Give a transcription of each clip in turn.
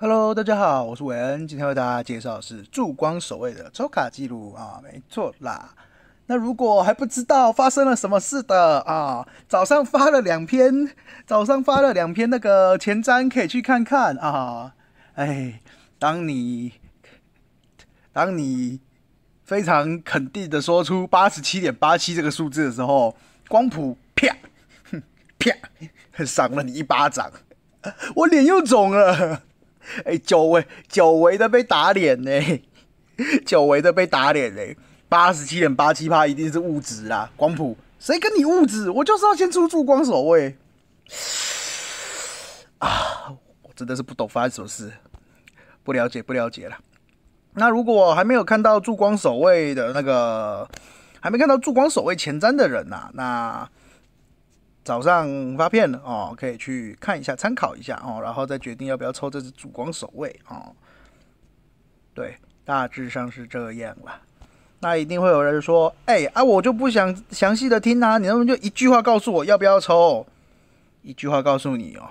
Hello，大家好，我是韦恩，今天为大家介绍是《助光守卫》的抽卡记录啊，没错啦。那如果还不知道发生了什么事的啊，早上发了两篇，早上发了两篇那个前瞻，可以去看看啊。哎，当你当你非常肯定的说出八十七点八七这个数字的时候，光谱啪 啪赏了你一巴掌，我脸又肿了。哎，久违、久违的被打脸呢，久违的被打脸呢，八十七点八七趴一定是物质啦，光谱，谁跟你物质？我就是要先出助光守卫。啊，我真的是不懂发生什么事，不了解、不了解了。那如果还没有看到助光守卫的那个，还没看到助光守卫前瞻的人呐，那。早上发片了哦，可以去看一下、参考一下哦，然后再决定要不要抽这只主光守卫哦。对，大致上是这样了。那一定会有人说：“哎啊，我就不想详细的听啊，你能不能就一句话告诉我要不要抽？”一句话告诉你哦，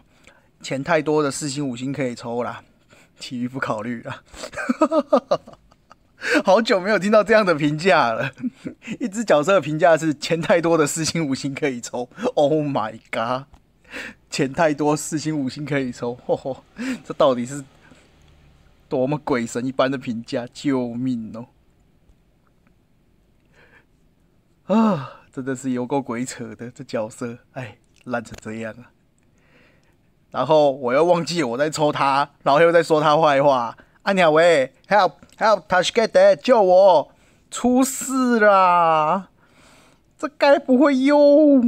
钱太多的四星、五星可以抽啦，其余不考虑啊。”好久没有听到这样的评价了。一只角色的评价是：钱太多，的四星五星可以抽。Oh my god！钱太多，四星五星可以抽。这到底是多么鬼神一般的评价？救命哦！啊，真的是有个鬼扯的这角色，哎，烂成这样了。然后我又忘记我在抽他，然后又在说他坏话。啊！两喂 h e l p Help，t h e 盖德救我！出事啦！这该不会又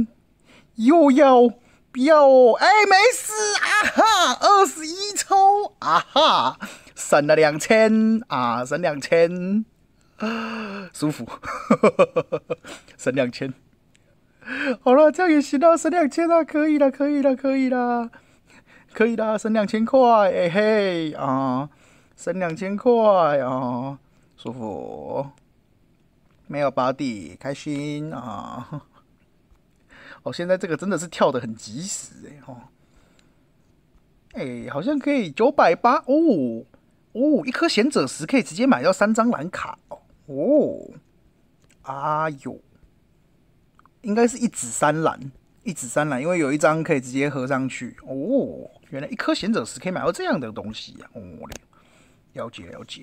又要又，哎，没事啊！哈，二十一抽啊！哈，省了两千啊！省两千，舒服，省两千，好了，这样也行啊，省两千了，可以了，可以了，可以了，可以了，省两千块，哎嘿啊！省两千块哦，舒服，没有保底，开心啊！哦，现在这个真的是跳的很及时哎哦，哎，好像可以九百八哦哦，一颗贤者石可以直接买到三张蓝卡哦哦！啊哟，应该是一紫三蓝，一紫三蓝，因为有一张可以直接合上去哦。原来一颗贤者石可以买到这样的东西呀！哦了解了解，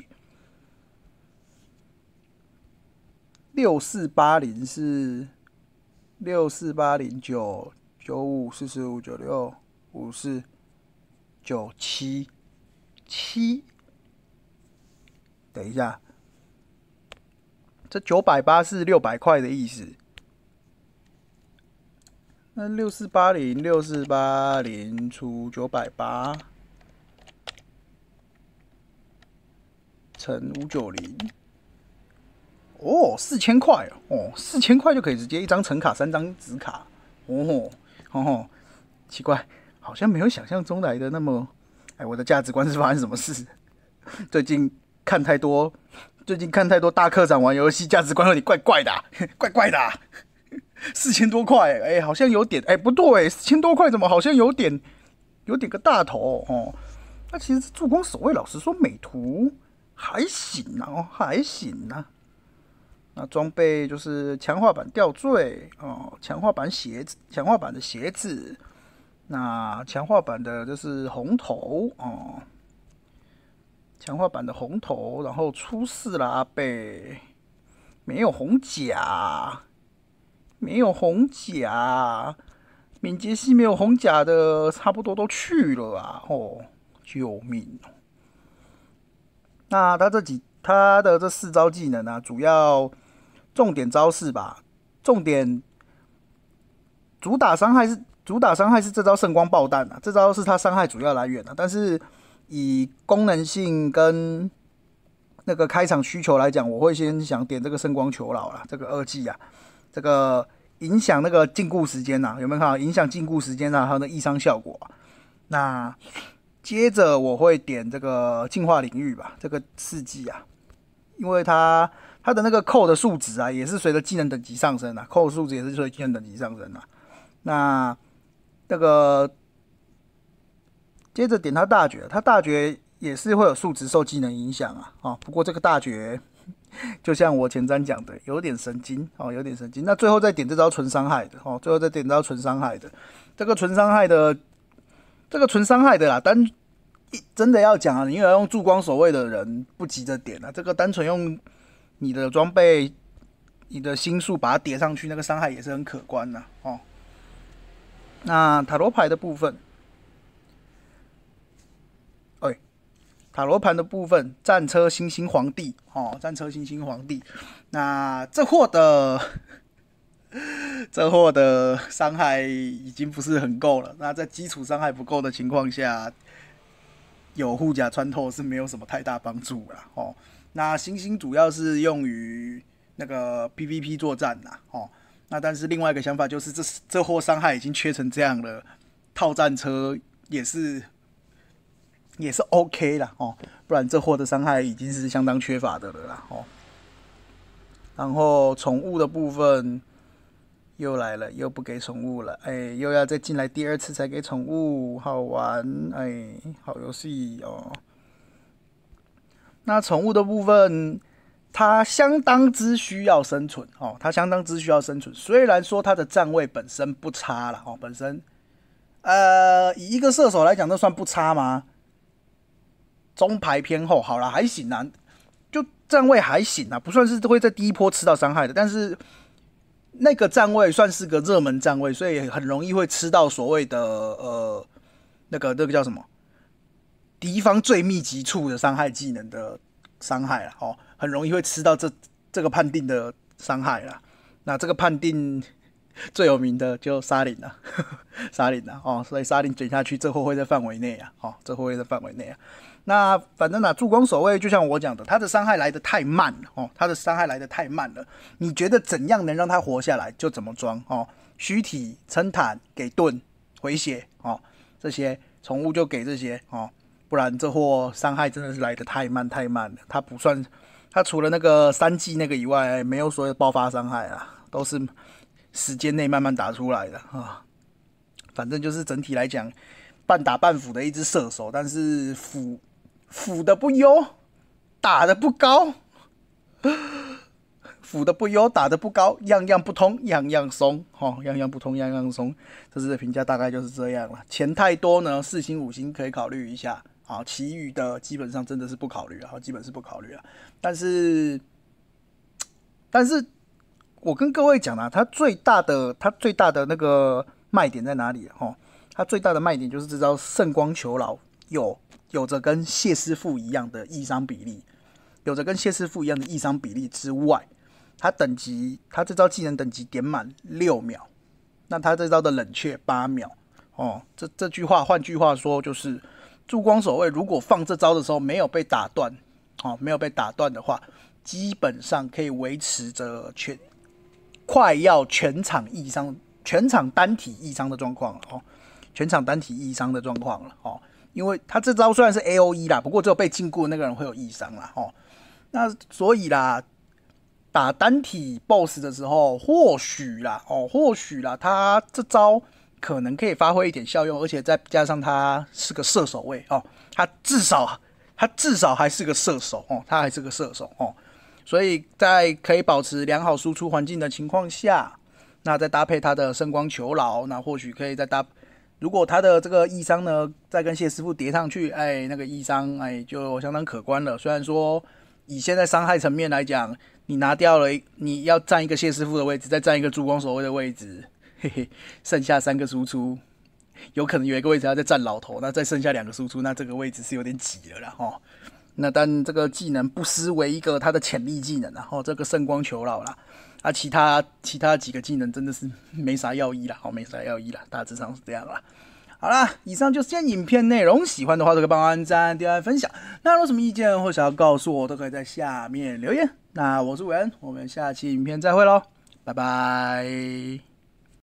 六四八零是六四八零九九五四四五九六五四九七七，等一下，这九百八是六百块的意思。那六四八零六四八零除九百八。乘五九零，哦，四千块哦，四千块就可以直接一张橙卡，三张紫卡，哦，哦，奇怪，好像没有想象中来的那么，哎，我的价值观是发生什么事？最近看太多，最近看太多大客长玩游戏，价值观有点怪怪的，怪怪的，四千多块，哎，好像有点，哎，不对，四千多块怎么好像有点有点个大头哦？那其实是助攻守卫，老实说，美图。还行啊，还行啊。那装备就是强化版吊坠哦，强化版鞋子，强化版的鞋子。那强化版的就是红头哦，强化版的红头。然后出事了，阿贝，没有红甲，没有红甲，敏捷系没有红甲的，差不多都去了啊！哦，救命！那他这几他的这四招技能呢，主要重点招式吧，重点主打伤害是主打伤害是这招圣光爆弹啊，这招是他伤害主要来源的。但是以功能性跟那个开场需求来讲，我会先想点这个圣光求老了，这个二技啊，这个影响那个禁锢时间呐，有没有看到影响禁锢时间啊？还有那易伤效果，那。接着我会点这个进化领域吧，这个刺激啊，因为它它的那个扣的数值啊，也是随着技能等级上升啊，扣数值也是随着技能等级上升啊。那那个接着点它大绝，它大绝也是会有数值受技能影响啊啊。不过这个大绝就像我前瞻讲的，有点神经哦，有点神经。那最后再点这招纯伤害的哦，最后再点这招纯伤害的，这个纯伤害的。这个纯伤害的啦，单一真的要讲啊！你要用助光守卫的人不急着点啊，这个单纯用你的装备、你的心术把它叠上去，那个伤害也是很可观的哦。那塔罗牌的部分，哎，塔罗牌的部分，战车、星星、皇帝，哦，战车、星星、皇帝，那这货的。这货的伤害已经不是很够了。那在基础伤害不够的情况下，有护甲穿透是没有什么太大帮助了哦。那星星主要是用于那个 PVP 作战呐哦。那但是另外一个想法就是，这这货伤害已经缺成这样了，套战车也是也是 OK 了哦。不然这货的伤害已经是相当缺乏的了啦哦。然后宠物的部分。又来了，又不给宠物了，哎，又要再进来第二次才给宠物，好玩，哎，好游戏哦。那宠物的部分，它相当之需要生存哦，它相当之需要生存。虽然说它的站位本身不差了哦，本身，呃，以一个射手来讲，这算不差吗？中排偏后，好了，还行啊，就站位还行啊，不算是会在第一波吃到伤害的，但是。那个站位算是个热门站位，所以很容易会吃到所谓的呃那个那个叫什么敌方最密集处的伤害技能的伤害了哦，很容易会吃到这这个判定的伤害了。那这个判定。最有名的就沙林了，沙林了哦，所以沙林卷下去，这货会在范围内啊，哦，这货会在范围内啊。那反正呢，助攻守卫就像我讲的，他的伤害来的太慢了哦，他的伤害来的太慢了。你觉得怎样能让他活下来，就怎么装哦，虚体撑坦给盾回血哦，这些宠物就给这些哦，不然这货伤害真的是来得太慢太慢了。他不算，他除了那个三技那个以外，没有所谓爆发伤害啊，都是。时间内慢慢打出来的啊，反正就是整体来讲，半打半辅的一支射手，但是辅辅的不优，打的不高，辅的不优，打的不高，样样不通，样样松，哈，样样不通，样样松，这次的评价大概就是这样了。钱太多呢，四星五星可以考虑一下啊，其余的基本上真的是不考虑了，基本是不考虑了。但是，但是。我跟各位讲啊，他最大的他最大的那个卖点在哪里？吼，他最大的卖点就是这招圣光囚牢有有着跟谢师傅一样的易伤比例，有着跟谢师傅一样的易伤比例之外，他等级他这招技能等级点满六秒，那他这招的冷却八秒。哦，这这句话换句话说就是，助光守卫如果放这招的时候没有被打断，哦，没有被打断的话，基本上可以维持着全。快要全场异伤，全场单体异伤的状况了哦，全场单体异伤的状况了哦，因为他这招虽然是 A O E 啦，不过只有被禁锢的那个人会有异伤啦哦，那所以啦，打单体 BOSS 的时候，或许啦哦，或许啦，他这招可能可以发挥一点效用，而且再加上他是个射手位哦，他至少他至少还是个射手哦，他还是个射手哦。所以在可以保持良好输出环境的情况下，那再搭配他的圣光囚牢，那或许可以再搭。如果他的这个一伤呢，再跟谢师傅叠上去，哎，那个一伤，哎，就相当可观了。虽然说以现在伤害层面来讲，你拿掉了，你要占一个谢师傅的位置，再占一个珠光守卫的位置，嘿嘿，剩下三个输出，有可能有一个位置要再占老头，那再剩下两个输出，那这个位置是有点挤了然后。那但这个技能不失为一个他的潜力技能，然后这个圣光求老了，啊，其他其他几个技能真的是没啥要义了，好，没啥要义了，大致上是这样啦。好啦，以上就是今天影片内容，喜欢的话都可以帮忙按赞、订阅、分享。那如果有什么意见或想要告诉我，都可以在下面留言。那我是伟恩，我们下期影片再会喽，拜拜。